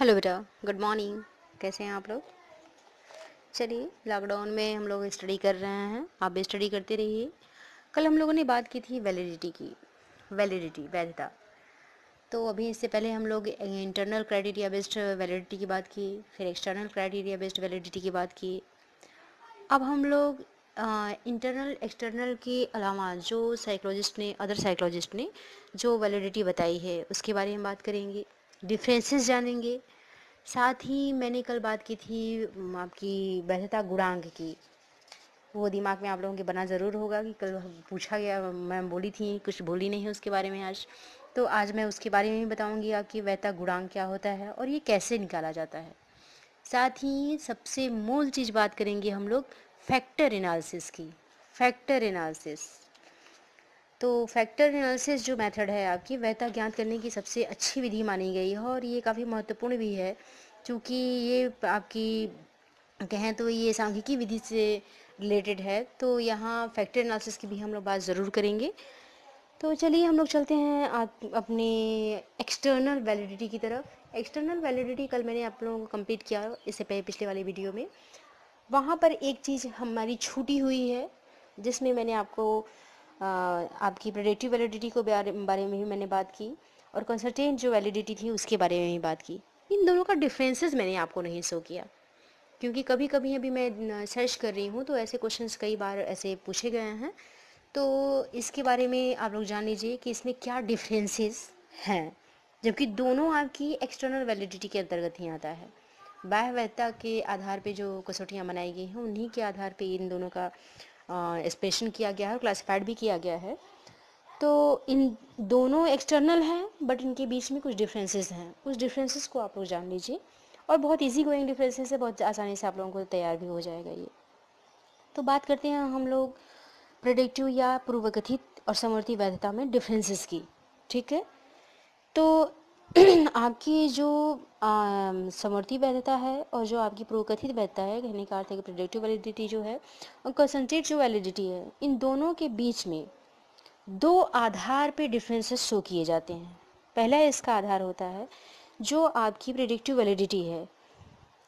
hello बेटा good morning कैसे हैं आप लोग चलिए लॉकडाउन में हम लोग स्टडी कर रहे हैं आप भी स्टडी करते रहिए कल हम लोगों ने बात की थी वैलिडिटी की वैलिडिटी वैधता तो अभी इससे पहले हम लोग इंटरनल क्राइटेरिया बेस्ड वैलिडिटी की बात की फिर एक्सटर्नल क्राइटेरिया बेस्ड वैलिडिटी की बात की अब हम लोग इंटरनल एक्सटर्नल के अलावा जो साइकोलॉजिस्ट ने अदर साइकोलॉजिस्ट ने जो वैलिडिटी बताई है उसके बारे में बात करेंगे डिफरेंसेस जानेंगे साथ ही मैंने कल बात की थी आपकी वैधता गुणांग की वो दिमाग में आप लोगों के बना ज़रूर होगा कि कल पूछा गया मैम बोली थी कुछ बोली नहीं उसके बारे में आज तो आज मैं उसके बारे में भी बताऊंगी आपकी वैधता गुणांग क्या होता है और ये कैसे निकाला जाता है साथ ही सबसे मूल चीज़ बात करेंगे हम लोग फैक्टर एनालिसिस की फैक्टर एनालिसिस तो फैक्टर एनालिसिस जो मेथड है आपकी वहता ज्ञात करने की सबसे अच्छी विधि मानी गई है और ये काफ़ी महत्वपूर्ण भी है क्योंकि ये आपकी कहें तो ये सांख्यिकी विधि से रिलेटेड है तो यहाँ फैक्टर एनालिसिस की भी हम लोग बात ज़रूर करेंगे तो चलिए हम लोग चलते हैं आप अपने एक्सटर्नल वैलिडिटी की तरफ एक्सटर्नल वैलिडिटी कल मैंने आप लोगों को कंप्लीट किया इससे पहले पिछले वाले वीडियो में वहाँ पर एक चीज़ हमारी छूटी हुई है जिसमें मैंने आपको आपकी प्रोडक्टिव वैलिडिटी को बारे में भी मैंने बात की और कंसल्टेंट जो वैलिडिटी थी उसके बारे में भी बात की इन दोनों का डिफरेंसेस मैंने आपको नहीं शो किया क्योंकि कभी कभी अभी मैं सर्च कर रही हूँ तो ऐसे क्वेश्चंस कई बार ऐसे पूछे गए हैं तो इसके बारे में आप लोग जान लीजिए कि इसमें क्या डिफरेंसेस हैं जबकि दोनों आपकी एक्सटर्नल वैलिडिटी के अंतर्गत ही आता है वैधता के आधार पे जो कसौटियाँ बनाई गई हैं उन्हीं के आधार पे इन दोनों का एक्सप्रेशन किया गया है और क्लासिफाइड भी किया गया है तो इन दोनों एक्सटर्नल हैं बट इनके बीच में कुछ डिफरेंसेस हैं उस डिफरेंसेस को आप लोग जान लीजिए और बहुत इजी गोइंग डिफरेंसेस है बहुत आसानी से आप लोगों को तैयार भी हो जाएगा ये तो बात करते हैं हम लोग प्रोडक्टिव या पूर्वकथित और समवर्ती वैधता में डिफरेंसेस की ठीक है तो आपकी जो समर्थि वैधता है और जो आपकी प्रोकथित वैधता है कहने का अर्थ है कि प्रोडक्टिव वैलिडिटी जो है और कंसनट्रेट जो वैलिडिटी है इन दोनों के बीच में दो आधार पे डिफरेंसेस शो किए जाते हैं पहला इसका आधार होता है जो आपकी प्रोडक्टिव वैलिडिटी है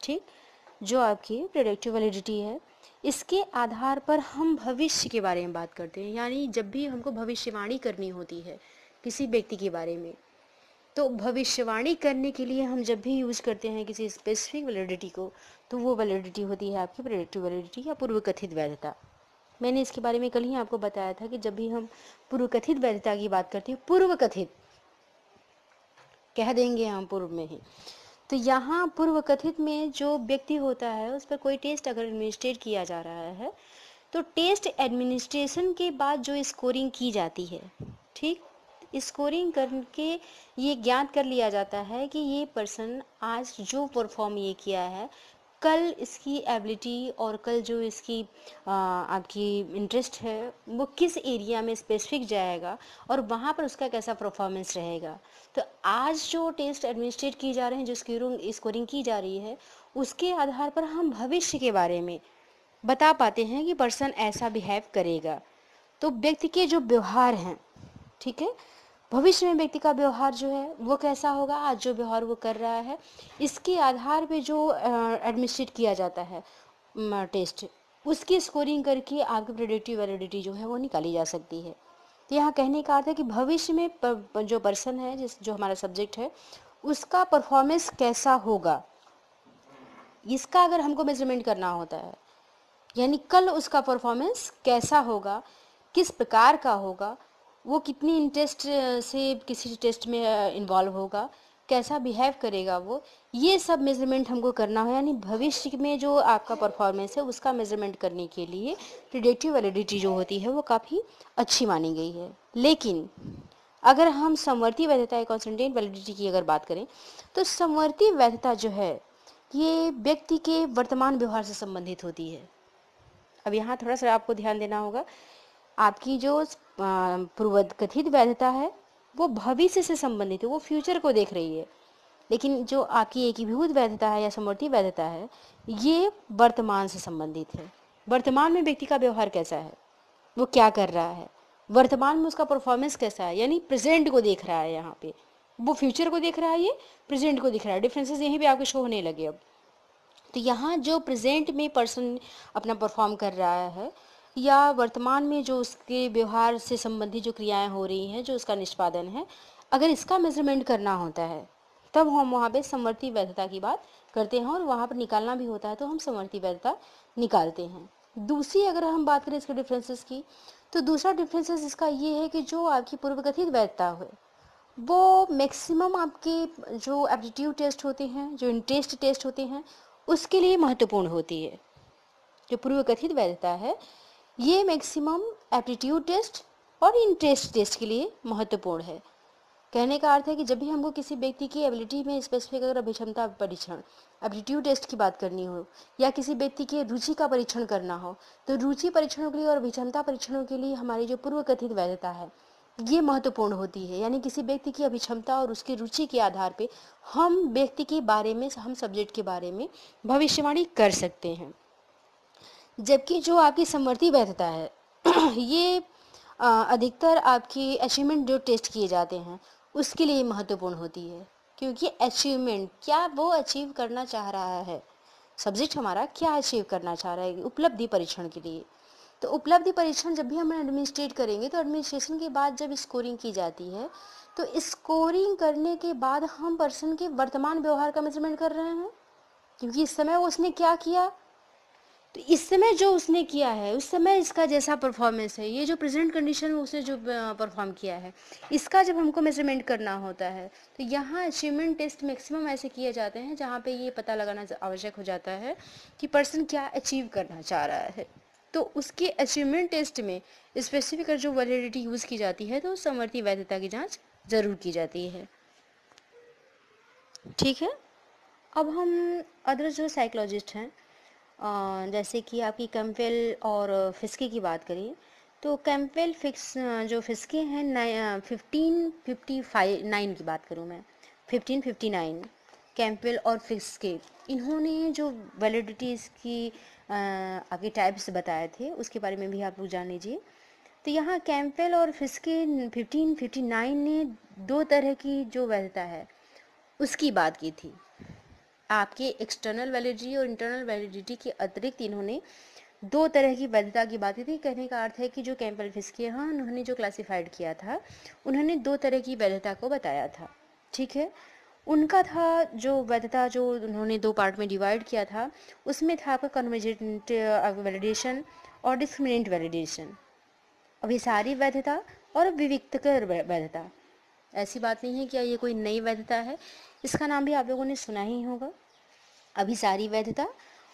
ठीक जो आपकी प्रोडक्टिव वैलिडिटी है इसके आधार पर हम भविष्य के बारे में बात करते हैं यानी जब भी हमको भविष्यवाणी करनी होती है किसी व्यक्ति के बारे में तो भविष्यवाणी करने के लिए हम जब भी यूज़ करते हैं किसी स्पेसिफिक वैलिडिटी को तो वो वैलिडिटी होती है आपकी प्रेडिक्टिव वैलिडिटी या पूर्व कथित वैधता मैंने इसके बारे में कल ही आपको बताया था कि जब भी हम पूर्व कथित वैधता की बात करते हैं पूर्व कथित कह देंगे हम पूर्व में ही तो यहाँ पूर्व कथित में जो व्यक्ति होता है उस पर कोई टेस्ट अगर एडमिनिस्ट्रेट किया जा रहा है तो टेस्ट एडमिनिस्ट्रेशन के बाद जो स्कोरिंग की जाती है ठीक स्कोरिंग करके ये ज्ञात कर लिया जाता है कि ये पर्सन आज जो परफॉर्म ये किया है कल इसकी एबिलिटी और कल जो इसकी आ, आपकी इंटरेस्ट है वो किस एरिया में स्पेसिफिक जाएगा और वहाँ पर उसका कैसा परफॉर्मेंस रहेगा तो आज जो टेस्ट एडमिनिस्ट्रेट की जा रहे हैं जो स्कोरिंग स्कोरिंग की जा रही है उसके आधार पर हम भविष्य के बारे में बता पाते हैं कि पर्सन ऐसा बिहेव करेगा तो व्यक्ति के जो व्यवहार हैं ठीक है भविष्य में व्यक्ति का व्यवहार जो है वो कैसा होगा आज जो व्यवहार वो कर रहा है इसके आधार पे जो एडमिनिस्ट्रेट किया जाता है टेस्ट उसकी स्कोरिंग करके आपकी प्रोडक्टिव वैलिडिटी जो है वो निकाली जा सकती है तो यहाँ कहने का अर्थ है कि भविष्य में पर, जो पर्सन है जिस जो हमारा सब्जेक्ट है उसका परफॉर्मेंस कैसा होगा इसका अगर हमको मेजरमेंट करना होता है यानी कल उसका परफॉर्मेंस कैसा होगा किस प्रकार का होगा वो कितनी इंटरेस्ट से किसी टेस्ट में इन्वॉल्व होगा कैसा बिहेव करेगा वो ये सब मेज़रमेंट हमको करना हो यानी भविष्य में जो आपका परफॉर्मेंस है उसका मेज़रमेंट करने के लिए प्रिडिक्टिव वैलिडिटी जो होती है वो काफ़ी अच्छी मानी गई है लेकिन अगर हम समवर्ती वैधता या कॉन्सटेंट वैलिडिटी की अगर बात करें तो समवर्ती वैधता जो है ये व्यक्ति के वर्तमान व्यवहार से संबंधित होती है अब यहाँ थोड़ा सा आपको ध्यान देना होगा आपकी जो पूर्व कथित वैधता है वो भविष्य से संबंधित है वो फ्यूचर को देख रही है लेकिन जो आपकी एकीभूत वैधता है या समवर्ती वैधता है ये वर्तमान से संबंधित है वर्तमान में व्यक्ति का व्यवहार कैसा है वो क्या कर रहा है वर्तमान में उसका परफॉर्मेंस कैसा है यानी प्रेजेंट को देख रहा है यहाँ पे वो फ्यूचर को देख रहा है ये प्रेजेंट को देख रहा है डिफरेंसेस यहीं पे आपके शो होने लगे अब तो यहाँ जो प्रेजेंट में पर्सन अपना परफॉर्म कर रहा है या वर्तमान में जो उसके व्यवहार से संबंधित जो क्रियाएं हो रही हैं जो उसका निष्पादन है अगर इसका मेजरमेंट करना होता है तब हम वहाँ पे समवर्ती वैधता की बात करते हैं और वहाँ पर निकालना भी होता है तो हम समवर्ती वैधता निकालते हैं दूसरी अगर हम बात करें इसके डिफरेंसेस की तो दूसरा डिफरेंसेस इसका ये है कि जो आपकी पूर्वकथित वैधता है वो मैक्सिमम आपके जो एप्टीट्यूड टेस्ट होते हैं जो इंटरेस्ट टेस्ट होते हैं उसके लिए महत्वपूर्ण होती है जो पूर्वकथित वैधता है ये मैक्सिमम एप्टीट्यूड टेस्ट और इंटरेस्ट टेस्ट के लिए महत्वपूर्ण है कहने का अर्थ है कि जब भी हमको किसी व्यक्ति की एबिलिटी में स्पेसिफिक अगर अभिक्षमता परीक्षण एप्टीट्यूड टेस्ट की बात करनी हो या किसी व्यक्ति के रुचि का परीक्षण करना हो तो रुचि परीक्षणों के लिए और अभिक्षमता परीक्षणों के लिए हमारी जो पूर्व कथित वैधता है ये महत्वपूर्ण होती है यानी किसी व्यक्ति की अभिक्षमता और उसकी रुचि के आधार पर हम व्यक्ति के बारे में हम सब्जेक्ट के बारे में भविष्यवाणी कर सकते हैं जबकि जो आपकी समृद्धि वैधता है ये अधिकतर आपकी अचीवमेंट जो टेस्ट किए जाते हैं उसके लिए महत्वपूर्ण होती है क्योंकि अचीवमेंट क्या वो अचीव करना चाह रहा है सब्जेक्ट हमारा क्या अचीव करना चाह रहा है उपलब्धि परीक्षण के लिए तो उपलब्धि परीक्षण जब भी हम एडमिनिस्ट्रेट करेंगे तो एडमिनिस्ट्रेशन के बाद जब स्कोरिंग की जाती है तो स्कोरिंग करने के बाद हम पर्सन के वर्तमान व्यवहार का मेजरमेंट कर रहे हैं क्योंकि इस समय उसने क्या किया तो इस समय जो उसने किया है उस समय इसका जैसा परफॉर्मेंस है ये जो प्रेजेंट कंडीशन में उसने जो परफॉर्म किया है इसका जब हमको मेजरमेंट करना होता है तो यहाँ अचीवमेंट टेस्ट मैक्सिमम ऐसे किए जाते हैं जहाँ पे ये पता लगाना आवश्यक हो जाता है कि पर्सन क्या अचीव करना चाह रहा है तो उसके अचीवमेंट टेस्ट में स्पेसिफिक जो वैलिडिटी यूज़ की जाती है तो समर्थी वैधता की जाँच ज़रूर की जाती है ठीक है अब हम अदर जो साइकोलॉजिस्ट हैं जैसे कि आपकी कैम्पेल और फिस्के की बात करें तो कैम्पेल फिक्स जो फिस्के हैं फिफ्टीन फिफ्टी फाइव नाइन की बात करूँ मैं फिफ्टीन फिफ्टी नाइन कैम्पेल और फिस्के इन्होंने जो वैलिडिटीज़ इसकी आपके टाइप्स बताए थे उसके बारे में भी आप लोग जान लीजिए तो यहाँ कैम्पेल और फिस्के फिफ्टीन फिफ्टी नाइन ने दो तरह की जो वैधता है उसकी बात की थी आपकी एक्सटर्नल वैलिडिटी और इंटरनल वैलिडिटी के अतिरिक्त इन्होंने दो तरह की वैधता की बातें थी कहने का अर्थ है कि जो कैंपल फिस्के हैं उन्होंने जो क्लासिफाइड किया था उन्होंने दो तरह की वैधता को बताया था ठीक है उनका था जो वैधता जो उन्होंने दो पार्ट में डिवाइड किया था उसमें था आपका कन्वर्जेंट वैलिडेशन uh, और डिस्क्रिमिनेंट वैलिडेशन अभी सारी वैधता और विविक्तकर वैधता ऐसी बात नहीं है क्या ये कोई नई वैधता है इसका नाम भी आप लोगों ने सुना ही होगा अभिसारी वैधता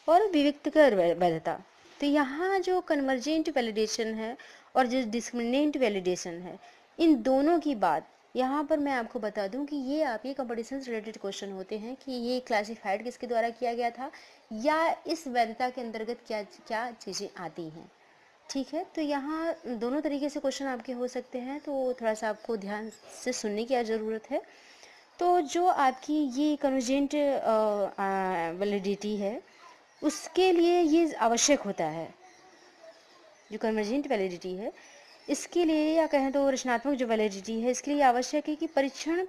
और विविक्तकर वैधता तो यहाँ जो कन्वर्जेंट वैलिडेशन है और जो डिस्क्रिमिनेंट वैलिडेशन है इन दोनों की बात यहाँ पर मैं आपको बता दूं कि ये आपके कंपटीशन रिलेटेड क्वेश्चन होते हैं कि ये क्लासिफाइड किसके द्वारा किया गया था या इस वैधता के अंतर्गत क्या क्या चीज़ें आती हैं ठीक है तो यहाँ दोनों तरीके से क्वेश्चन आपके हो सकते हैं तो थोड़ा सा आपको ध्यान से सुनने की ज़रूरत है तो जो आपकी ये कन्वर्जेंट वैलिडिटी है उसके लिए ये आवश्यक होता है जो कन्वर्जेंट वैलिडिटी है इसके लिए या कहें तो रचनात्मक जो वैलिडिटी है इसके लिए आवश्यक है कि परीक्षण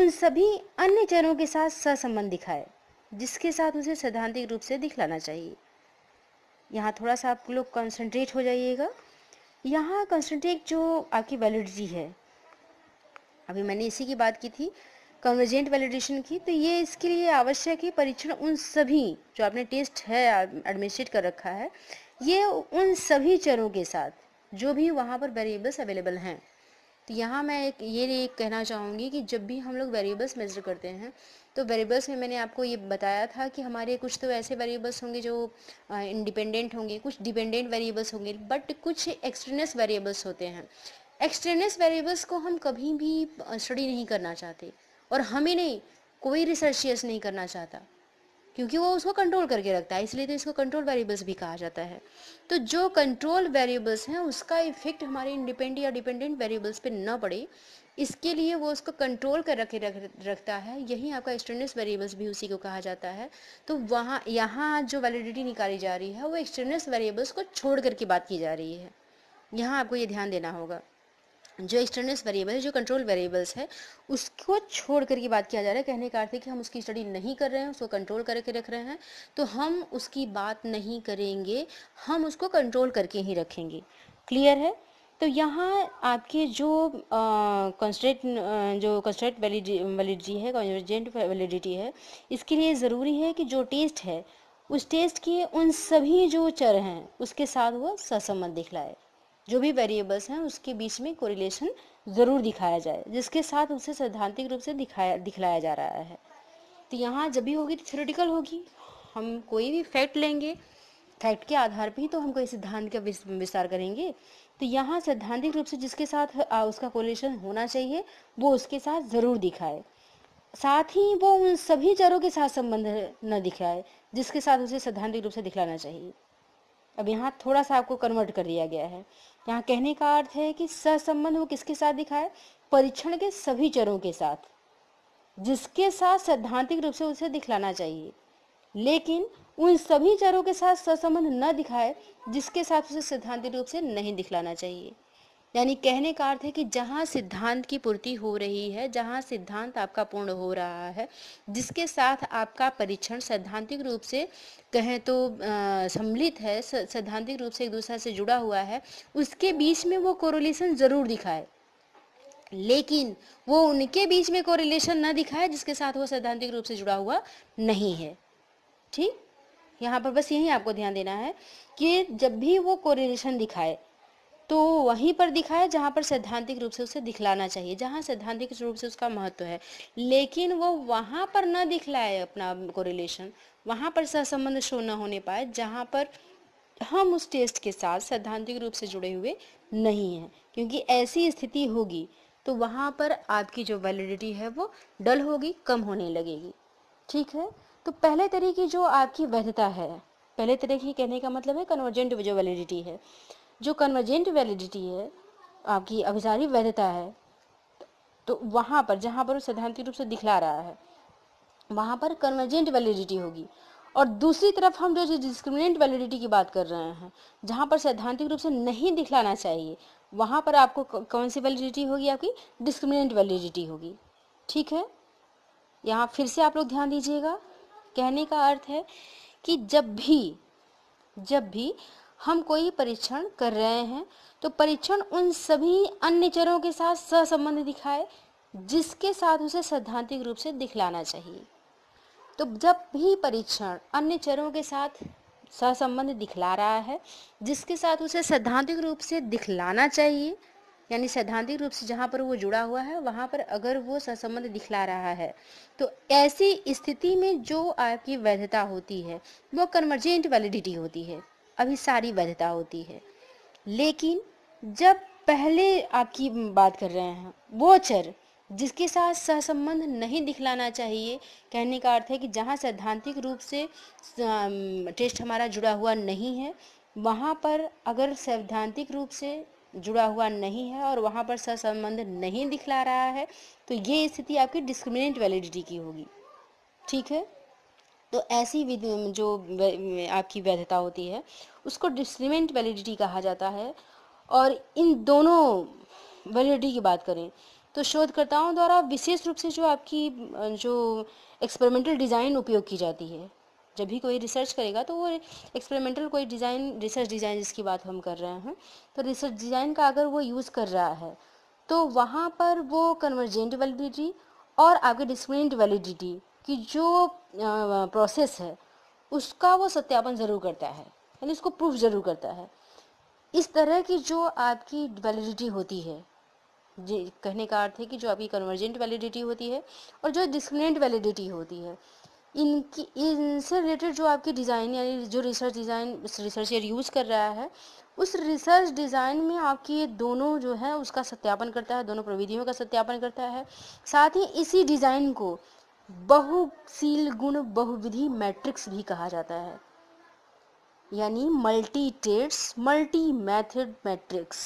उन सभी अन्य चरणों के साथ सहसंबंध दिखाए जिसके साथ उसे सैद्धांतिक रूप से दिखलाना चाहिए यहाँ थोड़ा सा आप लोग कंसंट्रेट हो जाइएगा यहाँ कंसंट्रेट जो आपकी वैलिडिटी है अभी मैंने इसी की बात की थी कन्वर्जेंट वैलिडेशन की तो ये इसके लिए आवश्यक है परीक्षण उन सभी जो आपने टेस्ट है एडमिनिस्ट्रेट कर रखा है ये उन सभी चरों के साथ जो भी वहाँ पर वेरिएबल्स अवेलेबल हैं तो यहाँ मैं एक ये एक कहना चाहूँगी कि जब भी हम लोग वेरिएबल्स मेज़र करते हैं तो वेरिएबल्स में मैंने आपको ये बताया था कि हमारे कुछ तो ऐसे वेरिएबल्स होंगे जो इंडिपेंडेंट होंगे कुछ डिपेंडेंट वेरिएबल्स होंगे बट कुछ एक्सट्रेनस वेरिएबल्स होते हैं एक्सट्रेनस वेरिएबल्स को हम कभी भी स्टडी नहीं करना चाहते और हमें नहीं कोई रिसर्चियस नहीं करना चाहता क्योंकि वो उसको कंट्रोल करके रखता है इसलिए तो इसको कंट्रोल वेरिएबल्स भी कहा जाता है तो जो कंट्रोल वेरिएबल्स हैं उसका इफेक्ट हमारे इंडिपेंडेंट या डिपेंडेंट वेरिएबल्स पे ना पड़े इसके लिए वो उसको कंट्रोल कर रखे रख, रखता है यही आपका एक्सटर्नस वेरिएबल्स भी उसी को कहा जाता है तो वहाँ यहाँ जो वैलिडिटी निकाली जा रही है वो एक्सटर्नस वेरिएबल्स को छोड़ करके बात की जा रही है यहाँ आपको ये ध्यान देना होगा जो एक्सटर्नल्स वेरिएबल है जो कंट्रोल वेरिएबल्स है उसको छोड़ कर की बात किया जा रहा है कहने का अर्थ है कि हम उसकी स्टडी नहीं कर रहे हैं उसको कंट्रोल करके रख रहे हैं तो हम उसकी बात नहीं करेंगे हम उसको कंट्रोल करके ही रखेंगे क्लियर है तो यहाँ आपके जो कंस्ट्रेट जो कॉन्स्टेंट वैलिडिटी है कॉन्वर्जेंट वैलिडिटी है इसके लिए ज़रूरी है कि जो टेस्ट है उस टेस्ट के उन सभी जो चर हैं उसके साथ वो ससम्मत दिखलाए जो भी वेरिएबल्स हैं उसके बीच में कोरिलेशन ज़रूर दिखाया जाए जिसके साथ उसे सैद्धांतिक रूप से दिखाया दिखलाया जा रहा है तो यहाँ जब भी होगी तो थ्योरेटिकल होगी हम कोई भी फैक्ट लेंगे फैक्ट के आधार पर ही तो हम कोई सिद्धांत का विस्तार करेंगे तो यहाँ सैद्धांतिक रूप से जिसके साथ उसका कोरिलेशन होना चाहिए वो उसके साथ ज़रूर दिखाए साथ ही वो उन सभी चरों के साथ संबंध न दिखाए जिसके साथ उसे सैद्धांतिक रूप से दिखलाना चाहिए अब यहाँ थोड़ा सा आपको कन्वर्ट कर दिया गया है यहाँ कहने का अर्थ है कि सहसंबंध वो किसके साथ दिखाए परीक्षण के सभी चरों के साथ जिसके साथ सैद्धांतिक रूप से उसे दिखलाना चाहिए लेकिन उन सभी चरों के साथ सहसंबंध न दिखाए जिसके साथ उसे सैद्धांतिक रूप से नहीं दिखलाना चाहिए यानी कहने का अर्थ है कि जहाँ सिद्धांत की पूर्ति हो रही है जहाँ सिद्धांत आपका पूर्ण हो रहा है जिसके साथ आपका परीक्षण सैद्धांतिक रूप से कहें तो सम्मिलित है सैद्धांतिक रूप से एक दूसरे से जुड़ा हुआ है उसके बीच में वो कोरोलेशन ज़रूर दिखाए लेकिन वो उनके बीच में कोरिलेशन ना दिखाए जिसके साथ वो सैद्धांतिक रूप से जुड़ा हुआ नहीं है ठीक यहाँ पर बस यही आपको ध्यान देना है कि जब भी वो कोरिलेशन दिखाए तो वहीं पर दिखाए जहाँ पर सैद्धांतिक रूप से उसे दिखलाना चाहिए जहाँ सैद्धांतिक रूप से उसका महत्व है लेकिन वो वहाँ पर न दिखलाए अपना कोरिलेशन वहाँ पर सहसंबंध शो न होने पाए जहाँ पर हम उस टेस्ट के साथ सैद्धांतिक रूप से जुड़े हुए नहीं हैं क्योंकि ऐसी स्थिति होगी तो वहाँ पर आपकी जो वैलिडिटी है वो डल होगी कम होने लगेगी ठीक है तो पहले तरह की जो आपकी वैधता है पहले तरह की कहने का मतलब है कन्वर्जेंट जो वैलिडिटी है जो कन्वर्जेंट वैलिडिटी है आपकी अभिसारी वैधता है तो वहाँ पर जहाँ पर सैद्धांतिक रूप से दिखला रहा है वहाँ पर कन्वर्जेंट वैलिडिटी होगी और दूसरी तरफ हम जो डिस्क्रिमिनेंट वैलिडिटी की बात कर रहे हैं जहाँ पर सैद्धांतिक रूप से नहीं दिखलाना चाहिए वहाँ पर आपको कौन सी वैलिडिटी होगी आपकी डिस्क्रिमिनेंट वैलिडिटी होगी ठीक है यहाँ फिर से आप लोग ध्यान दीजिएगा कहने का अर्थ है कि जब भी जब भी हम कोई परीक्षण कर रहे हैं तो परीक्षण उन सभी अन्य चरों के साथ सहसंबंध दिखाए जिसके साथ उसे सैद्धांतिक रूप से दिखलाना चाहिए तो जब भी परीक्षण अन्य चरों के साथ सहसंबंध दिखला रहा है जिसके साथ उसे सैद्धांतिक रूप से दिखलाना चाहिए यानी सैद्धांतिक रूप से जहाँ पर वो जुड़ा हुआ है वहाँ पर अगर वो सहसंबंध दिखला रहा है तो ऐसी स्थिति में जो आपकी वैधता होती है वो कन्वर्जेंट वैलिडिटी होती है अभिसारी वैधता होती है लेकिन जब पहले आपकी बात कर रहे हैं वो चर जिसके साथ सहसंबंध नहीं दिखलाना चाहिए कहने का अर्थ है कि जहाँ सैद्धांतिक रूप से टेस्ट हमारा जुड़ा हुआ नहीं है वहाँ पर अगर सैद्धांतिक रूप से जुड़ा हुआ नहीं है और वहाँ पर सहसंबंध नहीं दिखला रहा है तो ये स्थिति आपकी डिस्क्रिमिनेंट वैलिडिटी की होगी ठीक है तो ऐसी जो आपकी वैधता होती है उसको डिस्क्रिमेंट वैलिडिटी कहा जाता है और इन दोनों वैलिडिटी की बात करें तो शोधकर्ताओं द्वारा विशेष रूप से जो आपकी जो एक्सपेरिमेंटल डिज़ाइन उपयोग की जाती है जब भी कोई रिसर्च करेगा तो वो एक्सपेरिमेंटल कोई डिज़ाइन रिसर्च डिज़ाइन जिसकी बात हम कर रहे हैं तो रिसर्च डिज़ाइन का अगर वो यूज़ कर रहा है तो वहाँ पर वो कन्वर्जेंट वैलिडिटी और आगे डिस्क्रिमिनेंट वैलिडिटी कि जो प्रोसेस है उसका वो सत्यापन ज़रूर करता है यानी उसको प्रूफ ज़रूर करता है इस तरह की जो आपकी वैलिडिटी होती है जी कहने का अर्थ है कि जो आपकी कन्वर्जेंट वैलिडिटी होती है और जो डिस्क्रिमिनेंट वैलिडिटी होती है इनकी इनसे रिलेटेड जो आपकी डिज़ाइन यानी जो रिसर्च डिज़ाइन रिसर्चर यूज़ कर रहा है उस रिसर्च डिज़ाइन में आपकी ये दोनों जो है उसका सत्यापन करता है दोनों प्रविधियों का सत्यापन करता है साथ ही इसी डिज़ाइन को बहुशील गुण बहुविधि मैट्रिक्स भी कहा जाता है यानी multi traits multi method matrix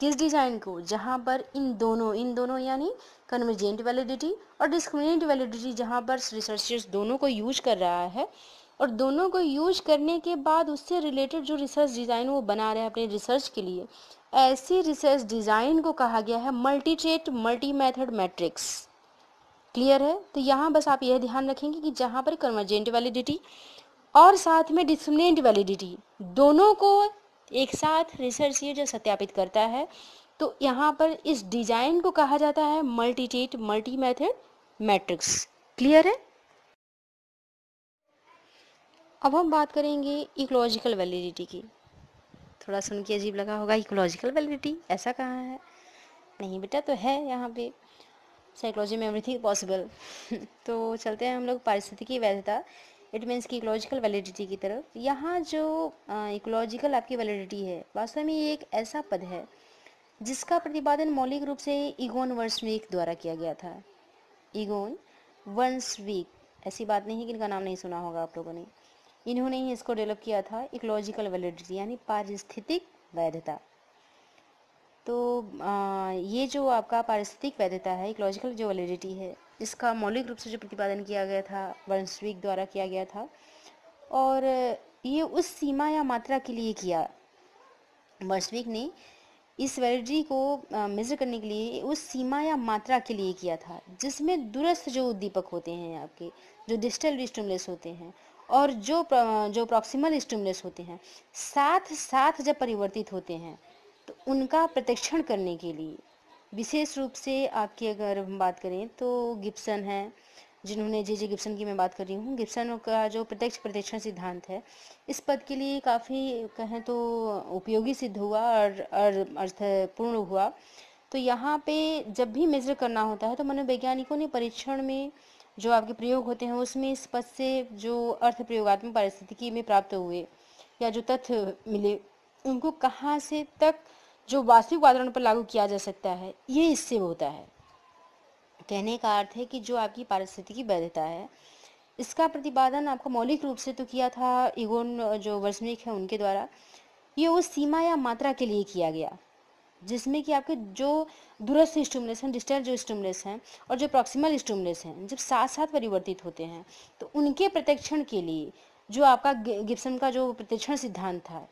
किस डिजाइन को जहाँ पर इन दोनों इन दोनों यानी कन्वर्जेंट वैलिडिटी और डिस्क्रिमिनेंट वैलिडिटी जहाँ पर रिसर्चर्स दोनों को यूज कर रहा है और दोनों को यूज करने के बाद उससे रिलेटेड जो रिसर्च डिज़ाइन वो बना रहे हैं अपने रिसर्च के लिए ऐसी रिसर्च डिज़ाइन को कहा गया है multi trait multi method matrix clear है तो यहाँ बस आप यह ध्यान रखेंगे कि जहाँ पर कन्वर्जेंट वैलिडिटी और साथ में डिस्क्रिमिनेंट वैलिडिटी दोनों को एक साथ रिसर्च ये जो सत्यापित करता है तो यहाँ पर इस डिजाइन को कहा जाता है multi trait multi method matrix clear है अब हम बात करेंगे इकोलॉजिकल वैलिडिटी की थोड़ा सुन के अजीब लगा होगा इकोलॉजिकल वैलिडिटी ऐसा कहाँ है नहीं बेटा तो है यहाँ पे साइकोलॉजी में एवरीथिंग पॉसिबल तो चलते हैं हम लोग पारिस्थितिकी वैधता इट मीन्स की इकोलॉजिकल वैलिडिटी की तरफ यहाँ जो इकोलॉजिकल आपकी वैलिडिटी है वास्तव में ये एक ऐसा पद है जिसका प्रतिपादन मौलिक रूप से इगोन वर्सवीक द्वारा किया गया था इगोन वीक ऐसी बात नहीं कि इनका नाम नहीं सुना होगा आप लोगों ने इन्होंने ही इसको डेवलप किया था इकोलॉजिकल वैलिडिटी यानी पारिस्थितिक वैधता तो आ, ये जो आपका पारिस्थितिक वैधता है इकोलॉजिकल जो वैलिडिटी है इसका मौलिक रूप से जो प्रतिपादन किया गया था वर्णस्विक द्वारा किया गया था और ये उस सीमा या मात्रा के लिए किया वर्णस्विक ने इस वैलिडिटी को मेज़र करने के लिए उस सीमा या मात्रा के लिए किया था जिसमें दूरस्थ जो उद्दीपक होते हैं आपके जो डिजिटल स्टिमुलस होते हैं और जो जो प्रॉक्सिमल स्टिमुलस होते हैं साथ साथ जब परिवर्तित होते हैं तो उनका प्रतिक्षण करने के लिए विशेष रूप से आपकी अगर हम बात करें तो गिप्सन है जिन्होंने जे जे गिप्सन की मैं बात कर रही हूँ गिप्सन का जो प्रत्यक्ष प्रतिक्षण सिद्धांत है इस पद के लिए काफ़ी कहें तो उपयोगी सिद्ध हुआ और, अर्थपूर्ण हुआ तो यहाँ पे जब भी मेजर करना होता है तो मनोवैज्ञानिकों ने परीक्षण में जो आपके प्रयोग होते हैं उसमें इस पद से जो अर्थ प्रयोगात्मक परिस्थिति में प्राप्त हुए या जो तथ्य मिले उनको कहाँ से तक जो वास्तविक वातावरण पर लागू किया जा सकता है ये इससे होता है कहने का अर्थ है कि जो आपकी पारिस्थितिकी वैधता है इसका प्रतिपादन आपको मौलिक रूप से तो किया था इगोन जो वर्षमिक है उनके द्वारा ये उस सीमा या मात्रा के लिए किया गया जिसमें कि आपके जो दूरस्थ स्टूमलेस हैं डिस्टर्ब जो स्टूमलेस हैं और जो प्रॉक्सिमल स्टूमलेस हैं जब साथ साथ परिवर्तित होते हैं तो उनके प्रत्यक्षण के लिए जो आपका गिप्सन का जो प्रत्यक्षण सिद्धांत था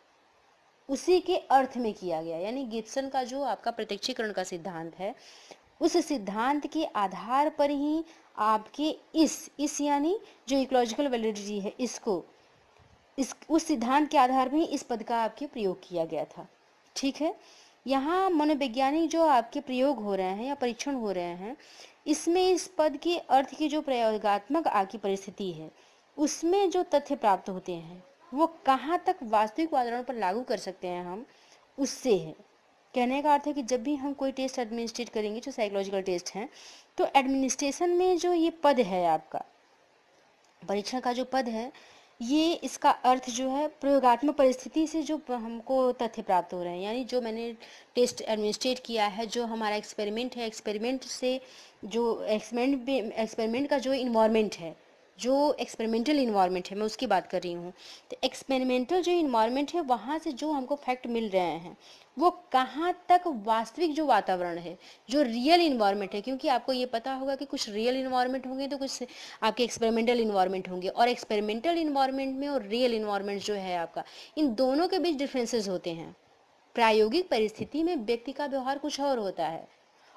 उसी के अर्थ में किया गया यानी गिब्सन का जो आपका प्रत्यक्षीकरण का सिद्धांत है उस सिद्धांत के आधार पर ही आपके इस इस यानी जो इकोलॉजिकल वैलिडिटी है इसको इस उस सिद्धांत के आधार पर ही इस पद का आपके प्रयोग किया गया था ठीक है यहाँ मनोवैज्ञानिक जो आपके प्रयोग हो रहे हैं या परीक्षण हो रहे हैं इसमें इस पद के अर्थ की जो प्रयोगात्मक आपकी परिस्थिति है उसमें जो तथ्य प्राप्त होते हैं वो कहाँ तक वास्तविक वातावरण पर लागू कर सकते हैं हम उससे है कहने का अर्थ है कि जब भी हम कोई टेस्ट एडमिनिस्ट्रेट करेंगे जो साइकोलॉजिकल टेस्ट हैं तो एडमिनिस्ट्रेशन में जो ये पद है आपका परीक्षण का जो पद है ये इसका अर्थ जो है प्रयोगात्मक परिस्थिति से जो हमको तथ्य प्राप्त हो रहे हैं यानी जो मैंने टेस्ट एडमिनिस्ट्रेट किया है जो हमारा एक्सपेरिमेंट है एक्सपेरिमेंट से जो एक्सपेरिमेंट एक्सपेरिमेंट का जो इन्वायरमेंट है जो एक्सपेरिमेंटल इन्वायरमेंट है मैं उसकी बात कर रही हूँ तो एक्सपेरिमेंटल जो इन्वायरमेंट है वहाँ से जो हमको फैक्ट मिल रहे हैं वो कहाँ तक वास्तविक जो वातावरण है जो रियल इन्वायरमेंट है क्योंकि आपको ये पता होगा कि कुछ रियल इन्वायरमेंट होंगे तो कुछ आपके एक्सपेरिमेंटल इन्वायरमेंट होंगे और एक्सपेरिमेंटल इन्वायरमेंट में और रियल इन्वायरमेंट जो है आपका इन दोनों के बीच डिफरेंसेस होते हैं प्रायोगिक परिस्थिति में व्यक्ति का व्यवहार कुछ और होता है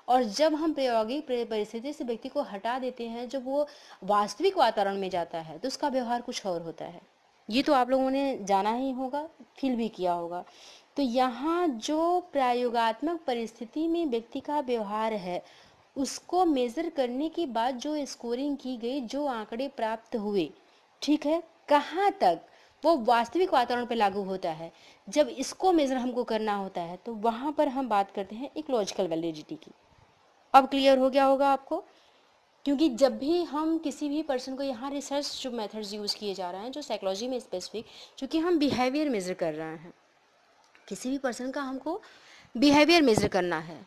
और जब हम प्रायोगिक परिस्थिति से व्यक्ति को हटा देते हैं जब वो वास्तविक वातावरण में जाता है तो उसका व्यवहार कुछ और होता है ये तो आप लोगों ने जाना ही होगा फील भी किया होगा तो यहाँ जो प्रायोगात्मक परिस्थिति में व्यक्ति का व्यवहार है उसको मेज़र करने के बाद जो स्कोरिंग की गई जो आंकड़े प्राप्त हुए ठीक है कहाँ तक वो वास्तविक वातावरण पर लागू होता है जब इसको मेज़र हमको करना होता है तो वहाँ पर हम बात करते हैं एक लॉजिकल वैलिडिटी की अब क्लियर हो गया होगा आपको क्योंकि जब भी हम किसी भी पर्सन को यहाँ रिसर्च जो मेथड्स यूज़ किए जा रहे हैं जो साइकोलॉजी में स्पेसिफिक चूँकि हम बिहेवियर मेज़र कर रहे हैं किसी भी पर्सन का हमको बिहेवियर मेज़र करना है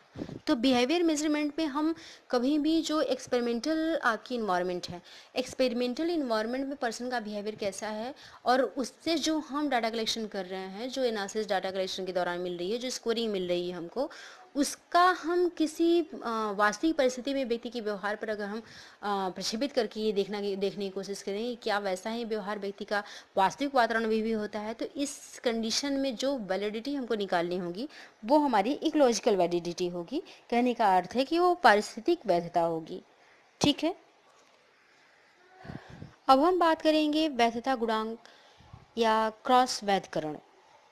तो बिहेवियर मेजरमेंट में हम कभी भी जो एक्सपेरिमेंटल आपकी इन्वायरमेंट है एक्सपेरिमेंटल इन्वायरमेंट में पर्सन का बिहेवियर कैसा है और उससे जो हम डाटा कलेक्शन कर रहे हैं जो एनालिसिस डाटा कलेक्शन के दौरान मिल रही है जो स्कोरिंग मिल रही है हमको उसका हम किसी वास्तविक परिस्थिति में व्यक्ति के व्यवहार पर अगर हम प्रक्षेपित करके ये देखना देखने की कोशिश करें क्या वैसा ही व्यवहार व्यक्ति का वास्तविक वातावरण भी, भी होता है तो इस कंडीशन में जो वैलिडिटी हमको निकालनी होगी वो हमारी एक लॉजिकल वैलिडिटी होगी कहने का अर्थ है कि वो पारिस्थितिक वैधता होगी ठीक है अब हम बात करेंगे वैधता गुणांक या क्रॉस वैधकरण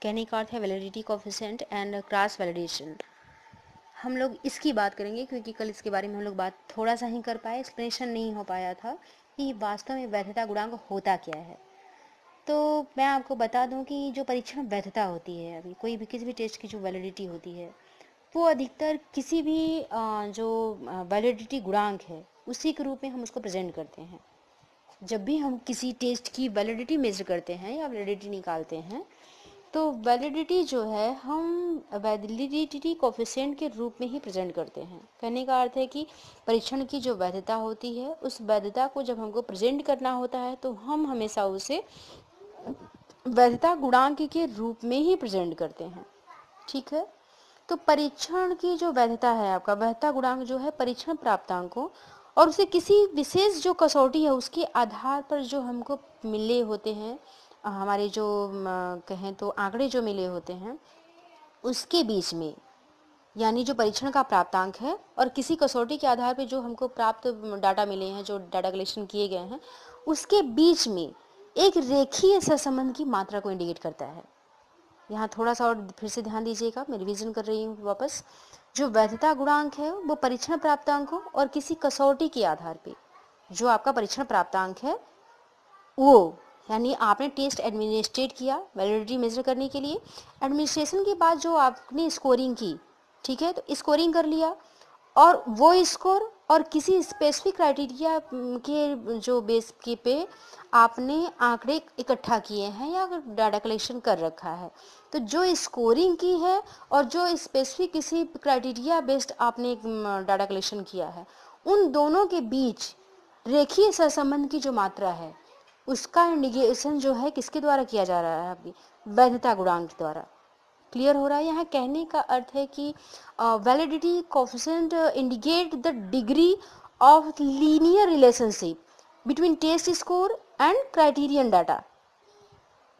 कहने का अर्थ है validity coefficient and cross validation हम लोग इसकी बात करेंगे क्योंकि कल इसके बारे में हम लोग बात थोड़ा सा ही कर पाए एक्सप्लेनेशन नहीं हो पाया था कि वास्तव में वैधता गुणांक होता क्या है तो मैं आपको बता दूं कि जो परीक्षण वैधता होती है अभी कोई भी किसी भी टेस्ट की जो वैलिडिटी होती है वो अधिकतर किसी भी जो वैलिडिटी गुणांक है उसी के रूप में हम उसको प्रेजेंट करते हैं जब भी हम किसी टेस्ट की वैलिडिटी मेजर करते हैं या वैलिडिटी निकालते हैं तो वैलिडिटी जो है हम वैलिडिटी कोफिशेंट के रूप में ही प्रेजेंट करते हैं कहने का अर्थ है कि परीक्षण की जो वैधता होती है उस वैधता को जब हमको प्रेजेंट करना होता है तो हम हमेशा उसे वैधता गुणांक के रूप में ही प्रेजेंट करते हैं ठीक है तो परीक्षण की जो वैधता है आपका वैधता गुणांक जो है परीक्षण प्राप्तांकों और उसे किसी विशेष जो कसौटी है उसके आधार पर जो हमको मिले होते हैं हमारे जो कहें तो आंकड़े जो मिले होते हैं उसके बीच में यानी जो परीक्षण का प्राप्तांक है और किसी कसौटी के आधार पर जो हमको प्राप्त डाटा मिले हैं जो डाटा कलेक्शन किए गए हैं उसके बीच में एक रेखीय सहसंबंध की मात्रा को इंडिकेट करता है यहाँ थोड़ा सा और फिर से ध्यान दीजिएगा मैं रिविजन कर रही हूँ वापस जो वैधता गुणांक है वो परीक्षण प्राप्तांक हो और किसी कसौटी के आधार पर जो आपका परीक्षण प्राप्तांक है वो यानी आपने टेस्ट एडमिनिस्ट्रेट किया वैलिडिटी मेजर करने के लिए एडमिनिस्ट्रेशन के बाद जो आपने स्कोरिंग की ठीक है तो स्कोरिंग कर लिया और वो स्कोर और किसी स्पेसिफिक क्राइटेरिया के जो बेस के पे आपने आंकड़े इकट्ठा किए हैं या डाटा कलेक्शन कर रखा है तो जो स्कोरिंग की है और जो स्पेसिफिक किसी क्राइटेरिया बेस्ड आपने डाटा कलेक्शन किया है उन दोनों के बीच रेखीय सहसंबंध की जो मात्रा है उसका निगेशन जो है किसके द्वारा किया जा रहा है अभी वैधता गुणांक द्वारा क्लियर हो रहा है यहाँ कहने का अर्थ है कि validity coefficient indicate the degree of linear relationship between test score and criterion data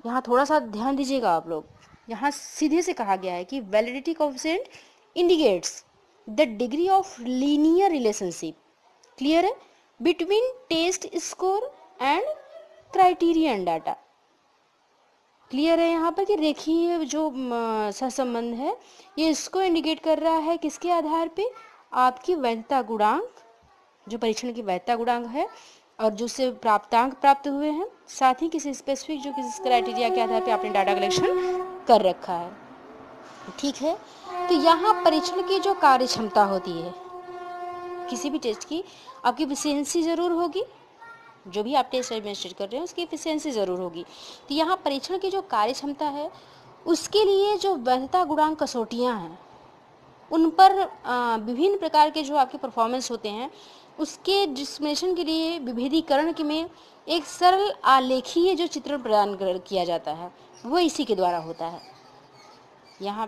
यहाँ थोड़ा सा ध्यान दीजिएगा आप लोग यहाँ सीधे से कहा गया है कि validity coefficient indicates the degree of linear relationship clear है between test score and criterion data clear है यहाँ पर कि रेखीय जो सहसंबंध है ये इसको इंडिकेट कर रहा है किसके आधार पे आपकी वैधता गुणांक जो परीक्षण की वैधता गुणांक है और जो से प्राप्तांक प्राप्त हुए हैं साथ ही किसी स्पेसिफिक जो किसी क्राइटेरिया के आधार पे आपने डाटा कलेक्शन कर रखा है ठीक है तो यहाँ परीक्षण की जो कार्य क्षमता होती है किसी भी टेस्ट की आपकी विशेषी ज़रूर होगी जो भी आप टेस्ट एडमिनिस्ट्रेट कर रहे हैं उसकी एफिशिएंसी ज़रूर होगी तो यहाँ परीक्षण की जो कार्य क्षमता है उसके लिए जो वैधता गुणांक कसौटियाँ हैं उन पर विभिन्न प्रकार के जो आपके परफॉर्मेंस होते हैं उसके डिस्क्रिमिनेशन के लिए विभेदीकरण के में एक सरल आलेखीय जो चित्रण प्रदान किया जाता है वो इसी के द्वारा होता है यहाँ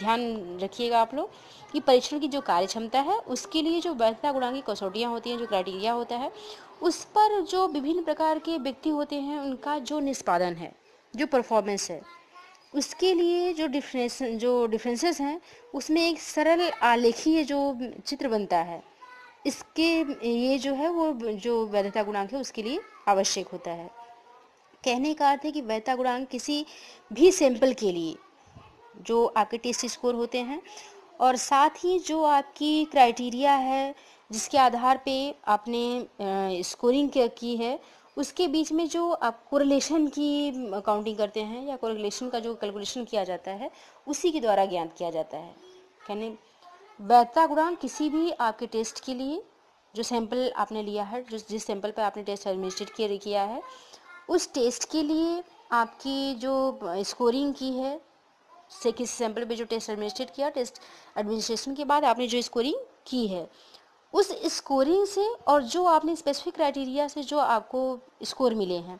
ध्यान रखिएगा आप लोग कि परीक्षण की जो कार्य क्षमता है उसके लिए जो वैधता गुणांग की कसौटियाँ होती हैं जो क्राइटेरिया होता है उस पर जो विभिन्न प्रकार के व्यक्ति होते हैं उनका जो निष्पादन है जो परफॉर्मेंस है उसके लिए जो डिफ्रेंस जो डिफ्रेंसेस हैं उसमें एक सरल आलेखीय जो चित्र बनता है इसके ये जो है वो जो वैधता गुणांक है उसके लिए आवश्यक होता है कहने का अर्थ है कि वैधता गुणांक किसी भी सैंपल के लिए जो आपके टेस्ट स्कोर होते हैं और साथ ही जो आपकी क्राइटेरिया है जिसके आधार पे आपने स्कोरिंग की है उसके बीच में जो आप कोरिलेशन की काउंटिंग करते हैं या कोरिलेशन का जो कैलकुलेशन किया जाता है उसी के द्वारा ज्ञात किया जाता है यानी बैता गुणांक किसी भी आपके टेस्ट के लिए जो सैंपल आपने लिया है जो जिस सैंपल पर आपने टेस्ट एडमिनिस्ट्रेट किया है उस टेस्ट के लिए आपकी जो स्कोरिंग की है से किस सैंपल पे जो टेस्ट एडमिनिस्ट्रेट किया टेस्ट एडमिनिस्ट्रेशन के बाद आपने जो स्कोरिंग की है उस स्कोरिंग से और जो आपने स्पेसिफिक क्राइटेरिया से जो आपको स्कोर मिले हैं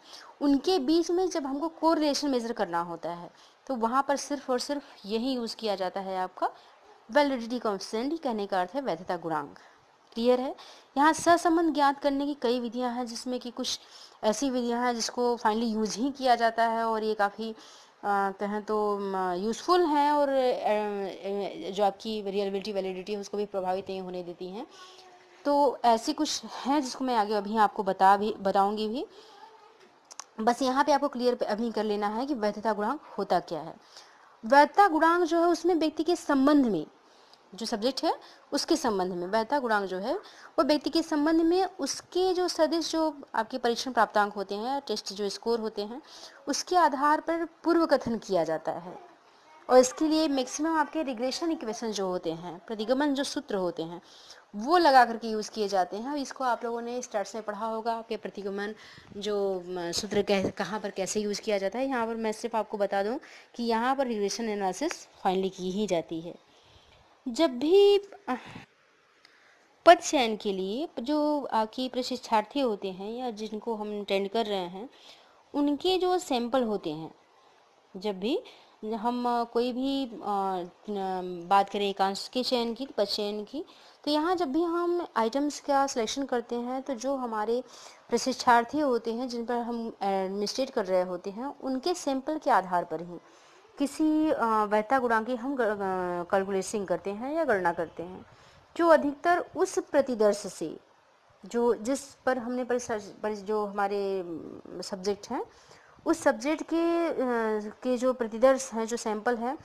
उनके बीच में जब हमको कोरिलेशन मेज़र करना होता है तो वहाँ पर सिर्फ और सिर्फ यही यूज़ किया जाता है आपका वैलिडिटी कॉन्स्टेंट कहने का अर्थ है वैधता गुणांक क्लियर है यहाँ सहसंबंध ज्ञात करने की कई विधियाँ हैं जिसमें कि कुछ ऐसी विधियाँ हैं जिसको फाइनली यूज ही किया जाता है और ये काफ़ी कहें तो यूज़फुल हैं और जो आपकी रियलबिलिटी वैलिडिटी है उसको भी प्रभावित नहीं होने देती हैं तो ऐसी कुछ हैं जिसको मैं आगे अभी आपको बता भी बताऊंगी भी बस यहाँ पे आपको क्लियर अभी कर लेना है कि वैधता गुणांक होता क्या है वैधता गुणांक जो है उसमें व्यक्ति के संबंध में जो सब्जेक्ट है उसके संबंध में बेहतर गुणांक जो है वो व्यक्ति के संबंध में उसके जो सदस्य जो आपके परीक्षण प्राप्तांक होते हैं टेस्ट जो स्कोर होते हैं उसके आधार पर पूर्व कथन किया जाता है और इसके लिए मैक्सिमम आपके रिग्रेशन इक्वेशन जो होते हैं प्रतिगमन जो सूत्र होते हैं वो लगा करके यूज़ किए जाते हैं इसको आप लोगों ने स्टार्ट में पढ़ा होगा आपके प्रतिगमन जो सूत्र कह कहाँ पर कैसे यूज़ किया जाता है यहाँ पर मैं सिर्फ आपको बता दूँ कि यहाँ पर रिग्रेशन एनालिसिस फाइनली की ही जाती है जब भी पद चयन के लिए जो आपकी प्रशिक्षार्थी होते हैं या जिनको हम अटेंड कर रहे हैं उनके जो सैंपल होते हैं जब भी हम कोई भी बात करें एकांश के चयन की पद चयन की तो यहाँ जब भी हम आइटम्स का सिलेक्शन करते हैं तो जो हमारे प्रशिक्षार्थी होते हैं जिन पर हम एडमिनिस्ट्रेट कर रहे होते हैं उनके सैंपल के आधार पर ही किसी वहता गुणा की हम कैलकुलेशन करते हैं या गणना करते हैं जो अधिकतर उस प्रतिदर्श से जो जिस पर हमने पर जो हमारे सब्जेक्ट हैं उस सब्जेक्ट के के जो प्रतिदर्श हैं जो सैंपल हैं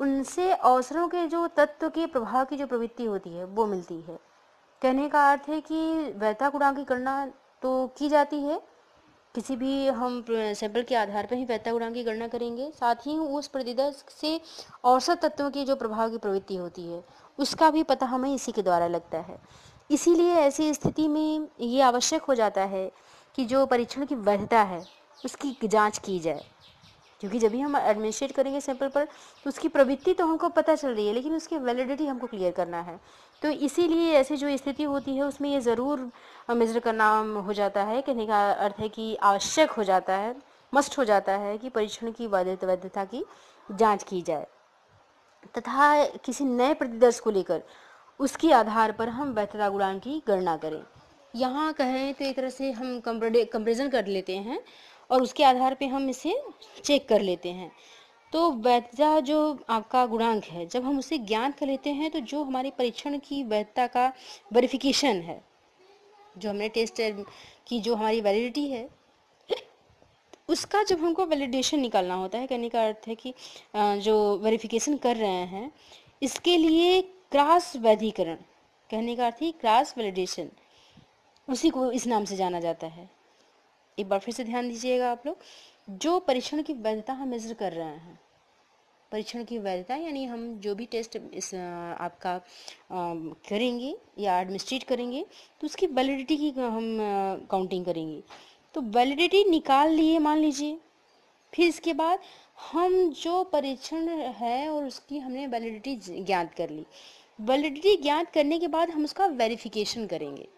उनसे अवसरों के जो तत्व के प्रभाव की जो प्रवृत्ति होती है वो मिलती है कहने का अर्थ है कि वैता गुणा की गणना तो की जाती है किसी भी हम सैंपल के आधार पर ही वैतागुणांक की गणना करेंगे साथ ही उस प्रतिदर्श से औसत तत्वों की जो प्रभाव की प्रवृत्ति होती है उसका भी पता हमें इसी के द्वारा लगता है इसीलिए ऐसी स्थिति में ये आवश्यक हो जाता है कि जो परीक्षण की वैधता है उसकी जांच की जाए क्योंकि जब भी हम एडमिनिस्ट्रेट करेंगे सैंपल पर तो उसकी प्रवृत्ति तो हमको पता चल रही है लेकिन उसकी वैलिडिटी हमको क्लियर करना है तो इसीलिए ऐसी जो स्थिति होती है उसमें ये ज़रूर मेजर का नाम हो जाता है कहने का अर्थ है कि आवश्यक हो जाता है मस्ट हो जाता है कि परीक्षण की वैधता की जांच की जाए तथा किसी नए प्रतिदर्श को लेकर उसके आधार पर हम वैधता गुणांक की गणना करें यहाँ कहें तो एक तरह से हम कंपेरिजन कर लेते हैं और उसके आधार पे हम इसे चेक कर लेते हैं तो वैधता जो आपका गुणांक है जब हम उसे ज्ञान कर लेते हैं तो जो हमारे परीक्षण की वैधता का वेरिफिकेशन है जो हमने टेस्ट की जो हमारी वैलिडिटी है उसका जब हमको वैलिडेशन निकालना होता है कहने का अर्थ है कि जो वेरिफिकेशन कर रहे हैं इसके लिए क्रास वैधिकरण कहने का अर्थ है क्रास वैलिडेशन उसी को इस नाम से जाना जाता है एक बार फिर से ध्यान दीजिएगा आप लोग जो परीक्षण की वैधता हम मेज़र कर रहे हैं परीक्षण की वैधता यानी हम जो भी टेस्ट इस आपका करेंगे या एडमिनिस्ट्रेट करेंगे तो उसकी वैलिडिटी की हम काउंटिंग करेंगे तो वैलिडिटी निकाल लिए मान लीजिए फिर इसके बाद हम जो परीक्षण है और उसकी हमने वैलिडिटी ज्ञात कर ली वैलिडिटी ज्ञात करने के बाद हम उसका वेरिफिकेशन करेंगे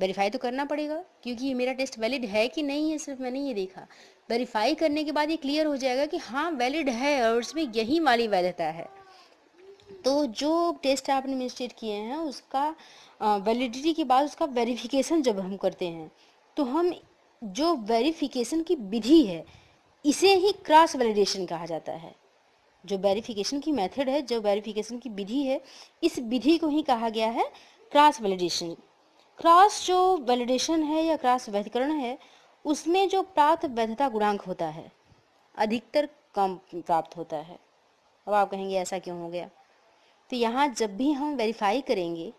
वेरीफाई तो करना पड़ेगा क्योंकि ये मेरा टेस्ट वैलिड है कि नहीं है सिर्फ मैंने ये देखा वेरीफाई करने के बाद ये क्लियर हो जाएगा कि हाँ वैलिड है और उसमें यही वाली वैधता है तो जो टेस्ट आपने मिनिस्ट्रेट किए हैं उसका वैलिडिटी के बाद उसका वेरिफिकेशन जब हम करते हैं तो हम जो वेरिफिकेशन की विधि है इसे ही क्रॉस वैलिडेशन कहा जाता है जो वेरिफिकेशन की मेथड है जो वेरिफिकेशन की विधि है इस विधि को ही कहा गया है क्रॉस वैलिडेशन क्रॉस जो वैलिडेशन है या क्रॉस वैधकरण है उसमें जो प्राप्त वैधता गुणांक होता है अधिकतर कम प्राप्त होता है अब आप कहेंगे ऐसा क्यों हो गया तो यहाँ जब भी हम वेरीफाई करेंगे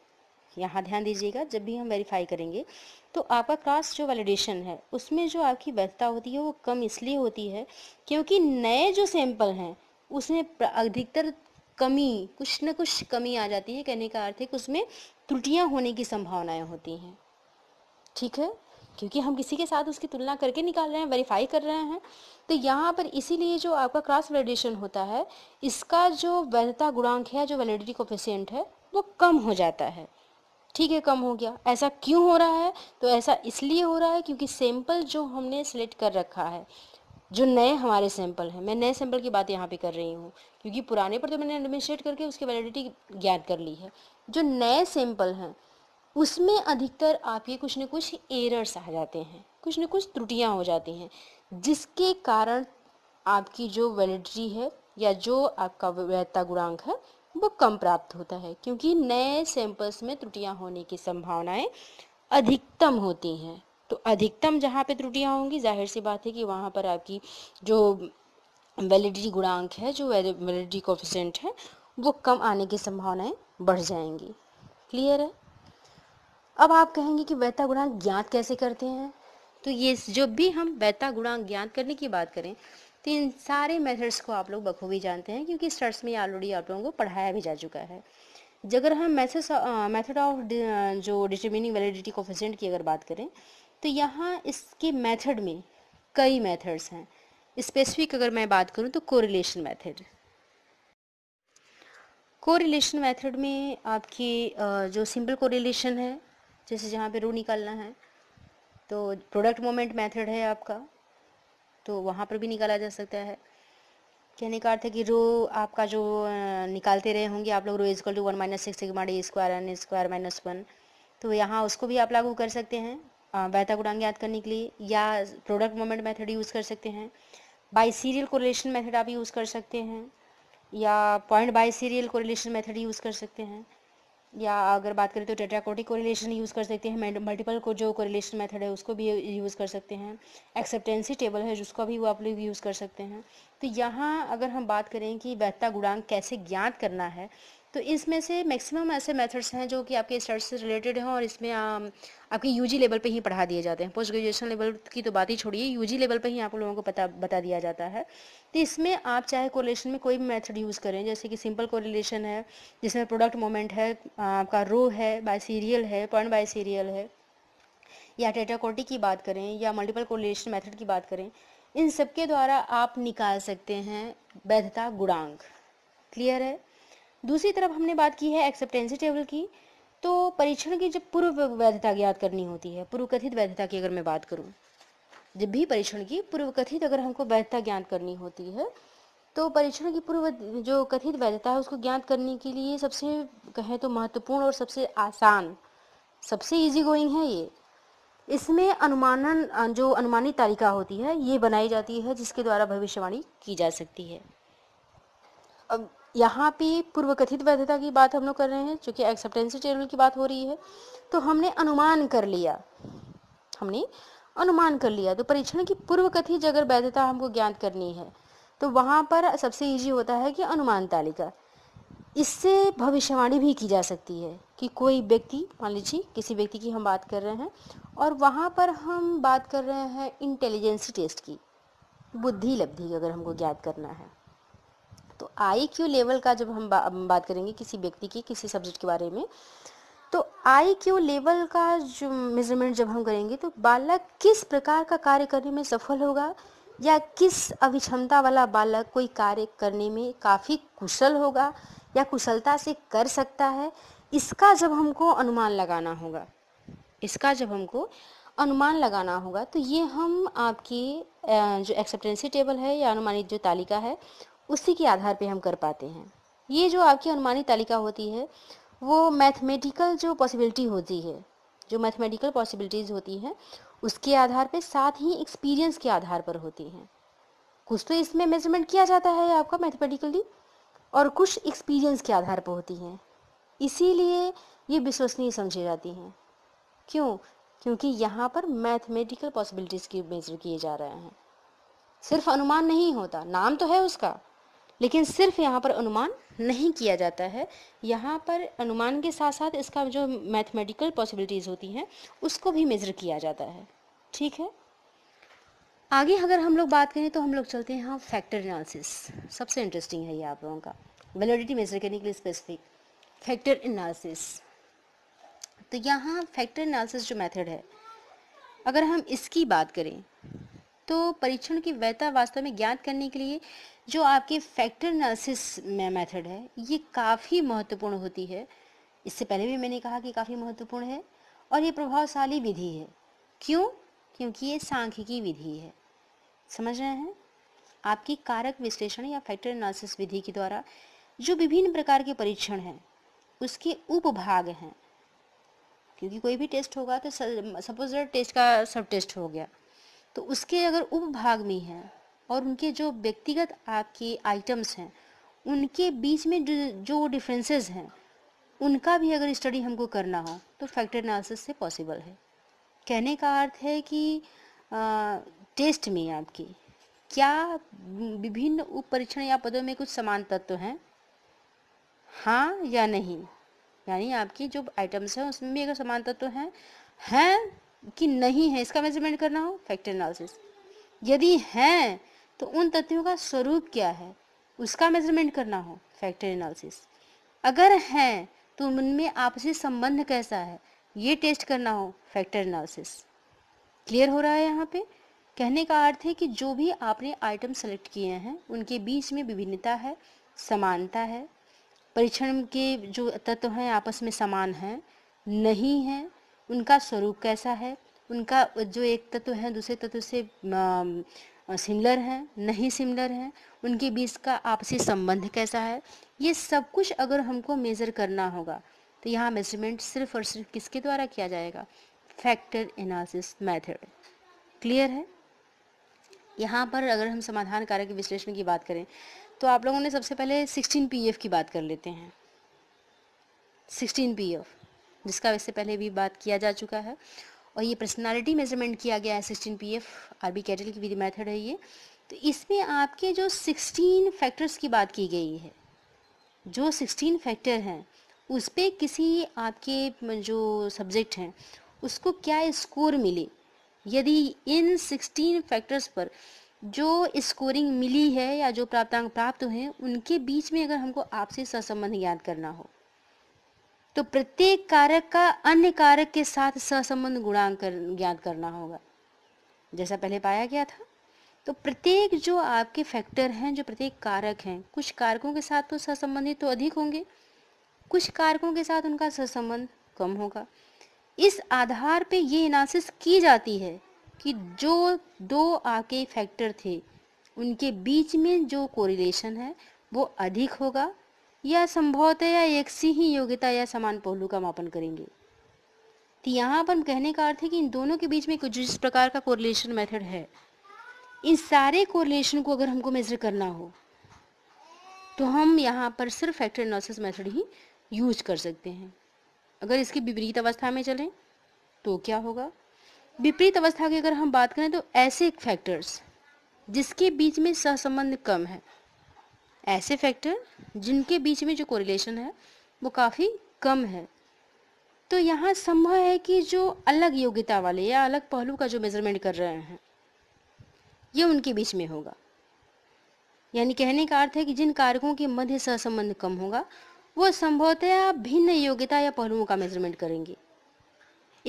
यहाँ ध्यान दीजिएगा जब भी हम वेरीफाई करेंगे तो आपका क्रॉस जो वैलिडेशन है उसमें जो आपकी वैधता होती है वो कम इसलिए होती है क्योंकि नए जो सैंपल हैं उसमें अधिकतर कमी कुछ ना कुछ कमी आ जाती है कहने का अर्थ है कि उसमें त्रुटियां होने की संभावनाएं होती हैं ठीक है क्योंकि हम किसी के साथ उसकी तुलना करके निकाल रहे हैं वेरीफाई कर रहे हैं तो यहाँ पर इसीलिए जो आपका क्रॉस वैलिडेशन होता है इसका जो वैधता गुणांक है जो वैलिडिटी कोफिशियंट है वो कम हो जाता है ठीक है कम हो गया ऐसा क्यों हो रहा है तो ऐसा इसलिए हो रहा है क्योंकि सैंपल जो हमने सेलेक्ट कर रखा है जो नए हमारे सैंपल हैं मैं नए सैंपल की बात यहाँ पे कर रही हूँ क्योंकि पुराने पर तो मैंने एडमिनिस्ट्रेट करके उसकी वैलिडिटी ज्ञात कर ली है जो नए सैंपल हैं उसमें अधिकतर आपके कुछ न कुछ एरर्स आ जाते हैं कुछ न कुछ त्रुटियां हो जाती हैं जिसके कारण आपकी जो वैलिडिटी है या जो आपका वैधता गुणांक है वो कम प्राप्त होता है क्योंकि नए सैंपल्स में त्रुटियां होने की संभावनाएं अधिकतम होती हैं तो अधिकतम जहाँ पे त्रुटियाँ होंगी जाहिर सी बात है कि वहाँ पर आपकी जो वैलिडिटी गुणांक है जो वैलिडिटी कोफिशेंट है वो कम आने की संभावनाएं बढ़ जाएंगी क्लियर है अब आप कहेंगे कि वैता गुणांक ज्ञात कैसे करते हैं तो ये जब भी हम वैता गुणांक ज्ञात करने की बात करें तो इन सारे मेथड्स को आप लोग बखूबी जानते हैं क्योंकि स्टर्ट्स में ऑलरेडी आप लोगों को पढ़ाया भी जा चुका है अगर हम मैथड मेथड ऑफ जो डिटर्मिनिंग वैलिडिटी कोफिशेंट की अगर बात करें तो यहाँ इसके मेथड में कई मेथड्स हैं स्पेसिफिक अगर मैं बात करूँ तो कोरिलेशन मेथड कोरिलेशन मेथड में आपकी जो सिंपल कोरिलेशन है जैसे जहाँ पे रो निकालना है तो प्रोडक्ट मोमेंट मेथड है आपका तो वहाँ पर भी निकाला जा सकता है कहने का अर्थ है कि रो आपका जो निकालते रहे होंगे आप लोग rho is equal to one minus six sigma square n square minus one तो यहाँ उसको भी आप लागू कर सकते हैं बैता गुणांग याद करने के लिए या प्रोडक्ट मोमेंट मेथड यूज़ कर सकते हैं बाई सीरियल कोरिलेशन मेथड आप यूज़ कर सकते हैं या point biserial correlation method use कर सकते हैं या अगर बात करें तो टेट्राकोटिक कोरिलेशन यूज़ कर सकते हैं मल्टीपल को जो कोरिलेशन मेथड है उसको भी यूज़ कर सकते हैं एक्सेप्टेंसी टेबल है जिसको भी वो आप लोग यूज़ कर सकते हैं तो यहाँ अगर हम बात करें कि वैधता गुणांक कैसे ज्ञात करना है तो इसमें से मैक्सिमम ऐसे मेथड्स हैं जो कि आपके रिसर्च से रिलेटेड हैं और इसमें आ, आपके यूजी लेवल पे ही पढ़ा दिए जाते हैं पोस्ट ग्रेजुएशन लेवल की तो बात ही छोड़िए यूजी लेवल पे ही आप लोगों को पता बता दिया जाता है तो इसमें आप चाहे कोरिलेशन में कोई भी मेथड यूज़ करें जैसे कि सिंपल कोरिलेशन है जिसमें प्रोडक्ट मोमेंट है आपका रो है बाय सीरियल है पॉइंट बाय सीरियल है या टेटाकोटी की बात करें या मल्टीपल कोरिलेशन मेथड की बात करें इन सब के द्वारा आप निकाल सकते हैं वैधता गुणांक क्लियर है दूसरी तरफ हमने बात की है एक्सेप्टेंसी टेबल की तो परीक्षण की जब पूर्व वैधता ज्ञात करनी होती है पूर्व कथित वैधता की अगर मैं बात करूँ जब भी परीक्षण की पूर्व कथित अगर हमको वैधता ज्ञात करनी होती है तो परीक्षण की पूर्व जो कथित वैधता है उसको ज्ञात करने के लिए सबसे कहें तो महत्वपूर्ण और सबसे आसान सबसे इजी गोइंग है ये इसमें अनुमानन जो अनुमानित तालिका होती है ये बनाई जाती है जिसके द्वारा भविष्यवाणी की जा सकती है अब यहाँ पे पूर्व कथित वैधता की बात हम लोग कर रहे हैं चूँकि एक्सेप्टेंसी चैनल की बात हो रही है तो हमने अनुमान कर लिया हमने अनुमान कर लिया तो परीक्षण की पूर्व कथित अगर वैधता हमको ज्ञात करनी है तो वहाँ पर सबसे ईजी होता है कि अनुमान तालिका इससे भविष्यवाणी भी की जा सकती है कि कोई व्यक्ति मान लीजिए किसी व्यक्ति की हम बात कर रहे हैं और वहाँ पर हम बात कर रहे हैं इंटेलिजेंसी टेस्ट की बुद्धि लब्धि अगर हमको ज्ञात करना है तो आई क्यू लेवल का जब हम बा, बात करेंगे किसी व्यक्ति की किसी सब्जेक्ट के बारे में तो आई क्यू लेवल का जो मेजरमेंट जब हम करेंगे तो बालक किस प्रकार का कार्य करने में सफल होगा या किस अभिक्षमता वाला बालक कोई कार्य करने में काफ़ी कुशल होगा या कुशलता से कर सकता है इसका जब हमको अनुमान लगाना होगा इसका जब हमको अनुमान लगाना होगा तो ये हम आपकी जो एक्सेप्टेंसी टेबल है या अनुमानित जो तालिका है उसी के आधार पे हम कर पाते हैं ये जो आपकी अनुमानित तालिका होती है वो मैथमेटिकल जो पॉसिबिलिटी होती है जो मैथमेटिकल पॉसिबिलिटीज़ होती हैं उसके आधार पे साथ ही एक्सपीरियंस के आधार पर होती हैं कुछ तो इसमें मेजरमेंट किया जाता है आपका मैथमेटिकली और कुछ एक्सपीरियंस के आधार पर होती हैं इसीलिए ये विश्वसनीय समझी जाती हैं क्यों क्योंकि यहाँ पर मैथमेटिकल पॉसिबिलिटीज़ की मेजर किए जा रहे हैं सिर्फ अनुमान नहीं होता नाम तो है उसका लेकिन सिर्फ यहाँ पर अनुमान नहीं किया जाता है यहाँ पर अनुमान के साथ साथ इसका जो मैथमेटिकल पॉसिबिलिटीज़ होती हैं उसको भी मेज़र किया जाता है ठीक है आगे अगर हम लोग बात करें तो हम लोग चलते हैं यहाँ फैक्टर एनालिसिस सबसे इंटरेस्टिंग है ये आप लोगों का वेलिडिटी मेजर करने के लिए स्पेसिफिक फैक्टर एनालिसिस तो यहाँ फैक्टर एनालिसिस जो मेथड है अगर हम इसकी बात करें तो परीक्षण की वैधता वास्तव में ज्ञात करने के लिए जो आपके फैक्टर एनालिसिस मेथड है ये काफ़ी महत्वपूर्ण होती है इससे पहले भी मैंने कहा कि काफ़ी महत्वपूर्ण है और ये प्रभावशाली विधि है क्यों क्योंकि ये सांख्यिकी विधि है समझ रहे हैं आपकी कारक विश्लेषण या फैक्टर एनालिसिस विधि के द्वारा जो विभिन्न प्रकार के परीक्षण हैं उसके उपभाग हैं क्योंकि कोई भी टेस्ट होगा तो सपोज टेस्ट का सब टेस्ट हो गया तो उसके अगर उपभाग में है और उनके जो व्यक्तिगत आपके आइटम्स हैं उनके बीच में जो डिफरेंसेस हैं उनका भी अगर स्टडी हमको करना हो तो फैक्टर एनालिसिस से पॉसिबल है कहने का अर्थ है कि आ, टेस्ट में आपकी क्या विभिन्न उप परीक्षण या पदों में कुछ समान तत्व हैं हाँ या नहीं यानी आपकी जो आइटम्स हैं उसमें भी अगर समान तत्व हैं हैं कि नहीं है इसका मेजरमेंट करना हो फैक्टर एनालिसिस यदि हैं तो उन तथ्यों का स्वरूप क्या है उसका मेजरमेंट करना हो फैक्टर एनालिसिस अगर हैं तो उनमें आपसी संबंध कैसा है ये टेस्ट करना हो फैक्टर एनालिसिस क्लियर हो रहा है यहाँ पे कहने का अर्थ है कि जो भी आपने आइटम सेलेक्ट किए हैं उनके बीच में विभिन्नता है समानता है परीक्षण के जो तत्व हैं आपस में समान हैं नहीं हैं उनका स्वरूप कैसा है उनका जो एक तत्व है दूसरे तत्व से सिमिलर है नहीं सिमिलर है उनके बीच का आपसी संबंध कैसा है ये सब कुछ अगर हमको मेज़र करना होगा तो यहाँ मेजरमेंट सिर्फ और सिर्फ किसके द्वारा किया जाएगा फैक्टर एनालिसिस मेथड क्लियर है यहाँ पर अगर हम समाधान कार्य के विश्लेषण की बात करें तो आप लोगों ने सबसे पहले 16 पीएफ की बात कर लेते हैं 16 पीएफ जिसका वैसे पहले भी बात किया जा चुका है और ये पर्सनालिटी मेजरमेंट किया गया है sixteen P F R B Cattell की विधि मैथड है ये तो इसमें आपके जो सिक्सटीन फैक्टर्स की बात की गई है जो सिक्सटीन फैक्टर हैं उस पर किसी आपके जो सब्जेक्ट हैं उसको क्या स्कोर मिले यदि इन सिक्सटीन फैक्टर्स पर जो स्कोरिंग मिली है या जो प्राप्तांक प्राप्त हुए हैं उनके बीच में अगर हमको आपसी सहसंबंध याद करना हो तो प्रत्येक कारक का अन्य कारक के साथ सहसंबंध गुणांक कर, ज्ञात करना होगा जैसा पहले पाया गया था तो प्रत्येक जो आपके फैक्टर हैं जो प्रत्येक कारक हैं कुछ कारकों के साथ तो सहसंबंधित तो अधिक होंगे कुछ कारकों के साथ उनका सहसंबंध कम होगा इस आधार पे ये एनालिसिस की जाती है कि जो दो आपके फैक्टर थे उनके बीच में जो कोरिलेशन है वो अधिक होगा या या एक सी ही योग्यता या समान पहलू का मापन करेंगे तो यहाँ पर कहने का अर्थ है कि इन दोनों के बीच में कुछ जिस प्रकार का कोरिलेशन मेथड है इन सारे कोरिलेशन को अगर हमको मेजर करना हो तो हम यहाँ पर सिर्फ फैक्टर एनालिसिस मेथड ही यूज कर सकते हैं अगर इसकी विपरीत अवस्था में चलें तो क्या होगा विपरीत अवस्था की अगर हम बात करें तो ऐसे फैक्टर्स जिसके बीच में सहसंबंध कम है ऐसे फैक्टर जिनके बीच में जो कोरिलेशन है वो काफ़ी कम है तो यहाँ संभव है कि जो अलग योग्यता वाले या अलग पहलू का जो मेज़रमेंट कर रहे हैं ये उनके बीच में होगा यानी कहने का अर्थ है कि जिन कारकों के मध्य सहसंबंध कम होगा वो संभवतः भिन्न योग्यता या पहलुओं का मेजरमेंट करेंगे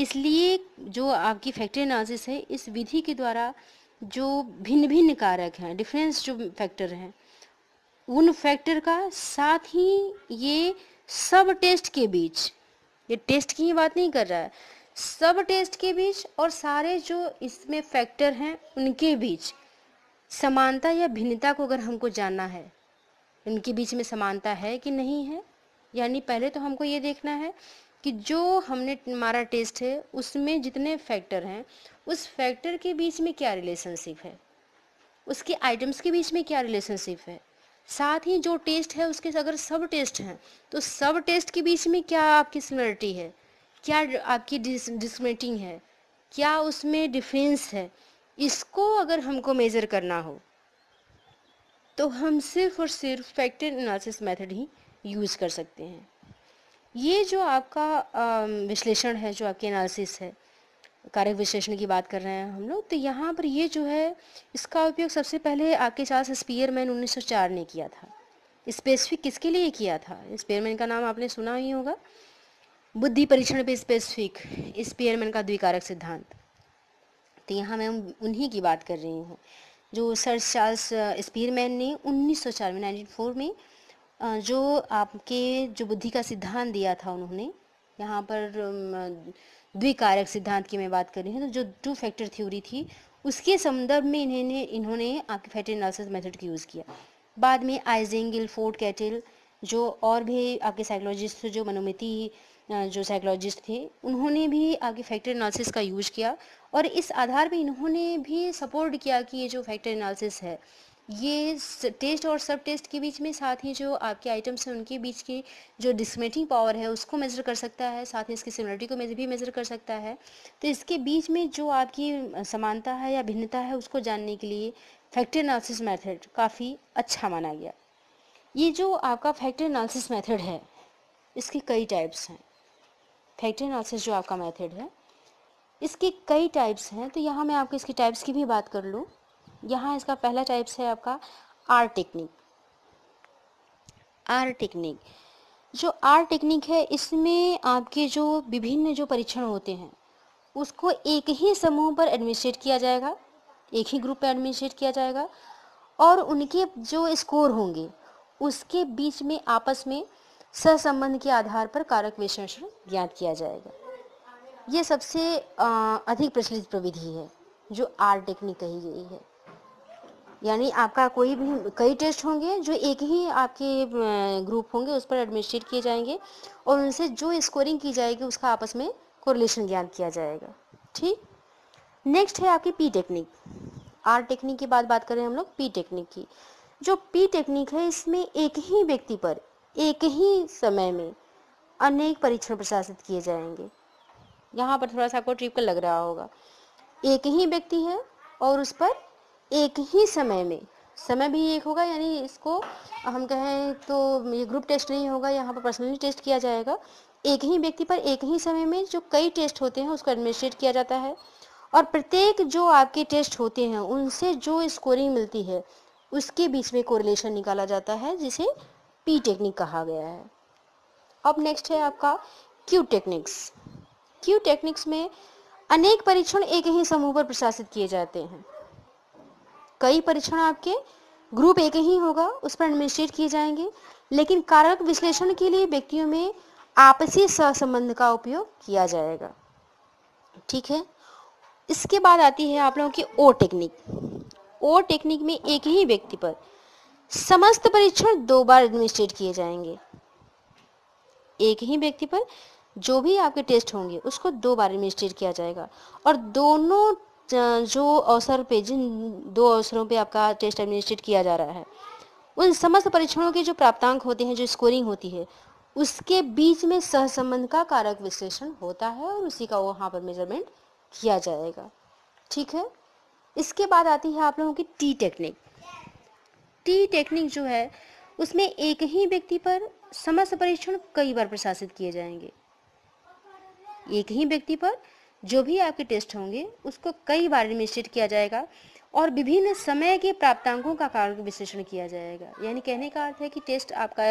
इसलिए जो आपकी फैक्टर एनालिसिस है इस विधि के द्वारा जो भिन्न भिन्न कारक हैं डिफरेंस जो फैक्टर हैं उन फैक्टर का साथ ही ये सब टेस्ट के बीच ये टेस्ट की ही बात नहीं कर रहा है सब टेस्ट के बीच और सारे जो इसमें फैक्टर हैं उनके बीच समानता या भिन्नता को अगर हमको जानना है इनके बीच में समानता है कि नहीं है यानी पहले तो हमको ये देखना है कि जो हमने हमारा टेस्ट है उसमें जितने फैक्टर हैं उस फैक्टर के बीच में क्या रिलेशनशिप है उसके आइटम्स के बीच में क्या रिलेशनशिप है साथ ही जो टेस्ट है उसके अगर सब टेस्ट हैं तो सब टेस्ट के बीच में क्या आपकी सिमिलरिटी है क्या आपकी डिस्क्रिमिनेटिंग है क्या उसमें डिफेंस है इसको अगर हमको मेज़र करना हो तो हम सिर्फ और सिर्फ फैक्टर एनालिसिस मेथड ही यूज़ कर सकते हैं ये जो आपका विश्लेषण है जो आपकी एनालिसिस है कार्य विश्लेषण की बात कर रहे हैं हम लोग तो यहाँ पर ये जो है इसका उपयोग सबसे पहले आके चार्ल्स स्पीयरमैन 1904 ने किया था स्पेसिफिक किसके लिए किया था स्पेयरमैन का नाम आपने सुना ही होगा बुद्धि परीक्षण पे स्पेसिफिक स्पेयरमैन का द्विकारक सिद्धांत तो यहाँ मैं उन्हीं की बात कर रही हूँ जो सर चार्ल्स स्पीयरमैन ने उन्नीस में नाइनटीन में जो आपके जो बुद्धि का सिद्धांत दिया था उन्होंने यहाँ पर द्विकारक सिद्धांत की मैं बात कर रही हूँ तो जो टू फैक्टर थ्योरी थी उसके संदर्भ में इन्होंने इन्होंने आपके फैक्टर एनालिसिस मेथड की यूज़ किया बाद में आइजेंगिल फोर्ट कैटिल जो और भी आपके साइकोलॉजिस्ट जो मनोमिति जो साइकोलॉजिस्ट थे उन्होंने भी आपके फैक्टर एनालिसिस का यूज किया और इस आधार पे इन्होंने भी सपोर्ट किया कि ये जो फैक्टर एनालिसिस है ये टेस्ट और सब टेस्ट के बीच में साथ ही जो आपके आइटम्स हैं उनके बीच की जो डिसमेटिंग पावर है उसको मेज़र कर सकता है साथ ही इसकी सिमिलरिटी को भी मेज़र कर सकता है तो इसके बीच में जो आपकी समानता है या भिन्नता है उसको जानने के लिए फैक्टर एनालिसिस मेथड काफ़ी अच्छा माना गया ये जो आपका फैक्टर एनालिसिस मेथड है इसके कई टाइप्स हैं फैक्टर एनालिसिस जो आपका मेथड है इसके कई टाइप्स हैं तो यहाँ मैं आपको इसकी टाइप्स की भी बात कर लूँ यहाँ इसका पहला टाइप्स है आपका आर टेक्निक आर टेक्निक जो आर टेक्निक है इसमें आपके जो विभिन्न जो परीक्षण होते हैं उसको एक ही समूह पर एडमिनिस्ट्रेट किया जाएगा एक ही ग्रुप पर एडमिनिस्ट्रेट किया जाएगा और उनके जो स्कोर होंगे उसके बीच में आपस में सहसंबंध के आधार पर कारक विश्लेषण ज्ञात किया जाएगा ये सबसे अधिक प्रचलित प्रविधि है जो आर टेक्निक कही गई है यानी आपका कोई भी कई टेस्ट होंगे जो एक ही आपके ग्रुप होंगे उस पर एडमिनिस्ट्रेट किए जाएंगे और उनसे जो स्कोरिंग की जाएगी उसका आपस में कोरिलेशन ज्ञान किया जाएगा ठीक नेक्स्ट है आपकी पी टेक्निक आर टेक्निक की बात बात करें हम लोग पी टेक्निक की जो पी टेक्निक है इसमें एक ही व्यक्ति पर एक ही समय में अनेक परीक्षण प्रशासित किए जाएंगे यहाँ पर थोड़ा सा आपको ट्रिप का लग रहा होगा एक ही व्यक्ति है और उस पर एक ही समय में समय भी एक होगा यानी इसको हम कहें तो ये ग्रुप टेस्ट नहीं होगा यहाँ पर पर्सनली टेस्ट किया जाएगा एक ही व्यक्ति पर एक ही समय में जो कई टेस्ट होते हैं उसको एडमिनिस्ट्रेट किया जाता है और प्रत्येक जो आपके टेस्ट होते हैं उनसे जो स्कोरिंग मिलती है उसके बीच में कोरिलेशन निकाला जाता है जिसे पी टेक्निक कहा गया है अब नेक्स्ट है आपका क्यू टेक्निक्स क्यू टेक्निक्स में अनेक परीक्षण एक ही समूह पर प्रशासित किए जाते हैं कई परीक्षण आपके ग्रुप एक ही होगा उस पर एडमिनिस्ट्रेट किए जाएंगे लेकिन कारक विश्लेषण के लिए व्यक्तियों में आपसी सहसंबंध का उपयोग किया जाएगा ठीक है इसके बाद आती है आप लोगों की ओ टेक्निक ओ टेक्निक में एक ही व्यक्ति पर समस्त परीक्षण दो बार एडमिनिस्ट्रेट किए जाएंगे एक ही व्यक्ति पर जो भी आपके टेस्ट होंगे उसको दो बार एडमिनिस्ट्रेट किया जाएगा और दोनों जो अवसर पे जिन दो अवसरों पे आपका टेस्ट एडमिनिस्ट्रेट किया जा रहा है उन समस्त परीक्षणों के जो प्राप्तांक होते हैं जो स्कोरिंग होती है उसके बीच में सहसंबंध का कारक विश्लेषण होता है और उसी का वहाँ पर मेजरमेंट किया जाएगा ठीक है इसके बाद आती है आप लोगों की टी टेक्निक टी टेक्निक जो है उसमें एक ही व्यक्ति पर समस्त परीक्षण कई बार प्रशासित किए जाएंगे एक ही व्यक्ति पर जो भी आपके टेस्ट होंगे उसको कई बार एडमिनिस्ट्रेट किया जाएगा और विभिन्न समय के प्राप्तांकों का कारण विश्लेषण किया जाएगा यानी कहने का अर्थ है कि टेस्ट आपका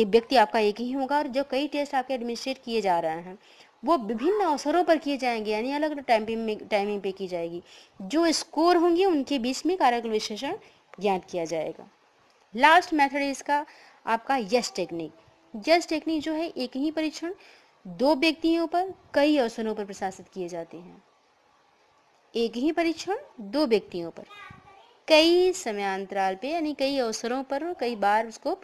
एक व्यक्ति आपका एक ही होगा और जो कई टेस्ट आपके एडमिनिस्ट्रेट किए जा रहे हैं वो विभिन्न अवसरों पर किए जाएंगे यानी अलग अलग टाइमिंग में टाइमिंग पे की जाएगी जो स्कोर होंगे उनके बीच में कारक विश्लेषण ज्ञात किया जाएगा लास्ट मेथड इसका आपका यस टेक्निक यस टेक्निक जो है एक ही परीक्षण दो व्यक्तियों पर कई अवसरों पर प्रशासित किए जाते हैं एक ही परीक्षण दो व्यक्तियों पर कई अंतराल पे यानी कई अवसरों पर कई बार उसको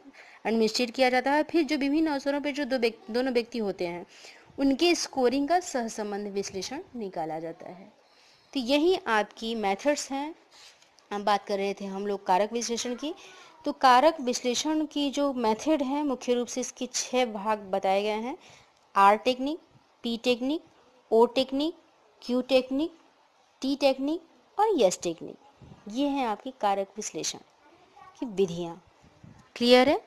एडमिनिस्ट्रेट किया जाता है फिर जो विभिन्न अवसरों पर जो दो दोनों व्यक्ति होते हैं उनके स्कोरिंग का सहसंबंध विश्लेषण निकाला जाता है तो यही आपकी मेथड्स हैं हम बात कर रहे थे हम लोग कारक विश्लेषण की तो कारक विश्लेषण की जो मेथड है मुख्य रूप से इसके छः भाग बताए गए हैं R technique P technique O technique Q technique T technique और यस टेक्निक ये हैं आपकी कारक विश्लेषण की विधियाँ क्लियर है